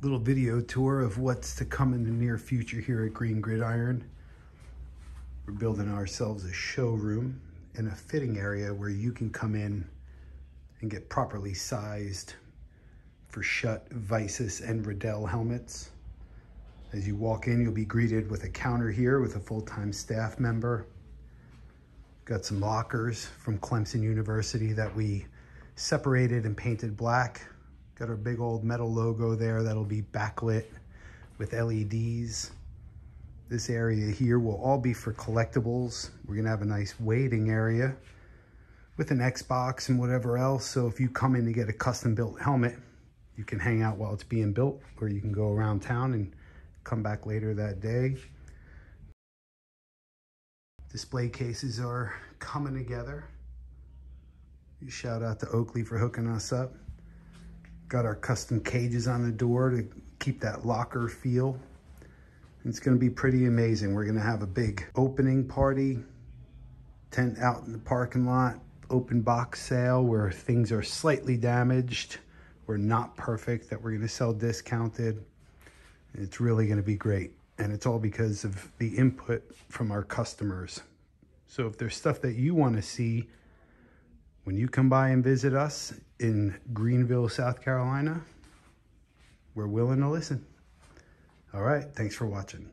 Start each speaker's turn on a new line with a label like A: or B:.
A: little video tour of what's to come in the near future here at Green Gridiron. We're building ourselves a showroom and a fitting area where you can come in and get properly sized for shut Vices, and Riddell helmets. As you walk in, you'll be greeted with a counter here with a full-time staff member. Got some lockers from Clemson University that we separated and painted black Got our big old metal logo there that'll be backlit with LEDs. This area here will all be for collectibles. We're gonna have a nice waiting area with an Xbox and whatever else. So if you come in to get a custom built helmet, you can hang out while it's being built or you can go around town and come back later that day. Display cases are coming together. Shout out to Oakley for hooking us up. Got our custom cages on the door to keep that locker feel. It's gonna be pretty amazing. We're gonna have a big opening party, tent out in the parking lot, open box sale where things are slightly damaged. We're not perfect that we're gonna sell discounted. It's really gonna be great. And it's all because of the input from our customers. So if there's stuff that you wanna see, when you come by and visit us in Greenville, South Carolina, we're willing to listen. All right, thanks for watching.